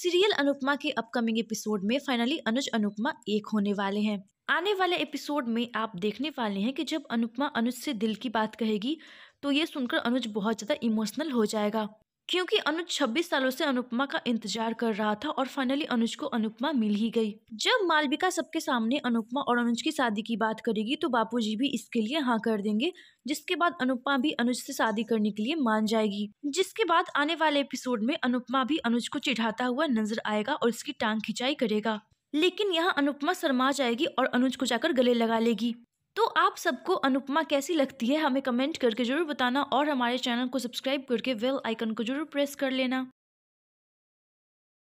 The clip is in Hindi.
सीरियल अनुपमा के अपकमिंग एपिसोड में फाइनली अनुज अनुपमा एक होने वाले हैं आने वाले एपिसोड में आप देखने वाले हैं कि जब अनुपमा अनुज से दिल की बात कहेगी तो ये सुनकर अनुज बहुत ज़्यादा इमोशनल हो जाएगा क्योंकि अनुज 26 सालों से अनुपमा का इंतजार कर रहा था और फाइनली अनुज को अनुपमा मिल ही गई जब मालविका सबके सामने अनुपमा और अनुज की शादी की बात करेगी तो बापूजी भी इसके लिए हाँ कर देंगे जिसके बाद अनुपमा भी अनुज से शादी करने के लिए मान जाएगी जिसके बाद आने वाले एपिसोड में अनुपमा भी अनुज को चिढ़ाता हुआ नजर आएगा और उसकी टांग खिंचाई करेगा लेकिन यहाँ अनुपमा शर्मा जाएगी और अनुज को जाकर गले लगा लेगी तो आप सबको अनुपमा कैसी लगती है हमें कमेंट करके ज़रूर बताना और हमारे चैनल को सब्सक्राइब करके वेल आइकन को ज़रूर प्रेस कर लेना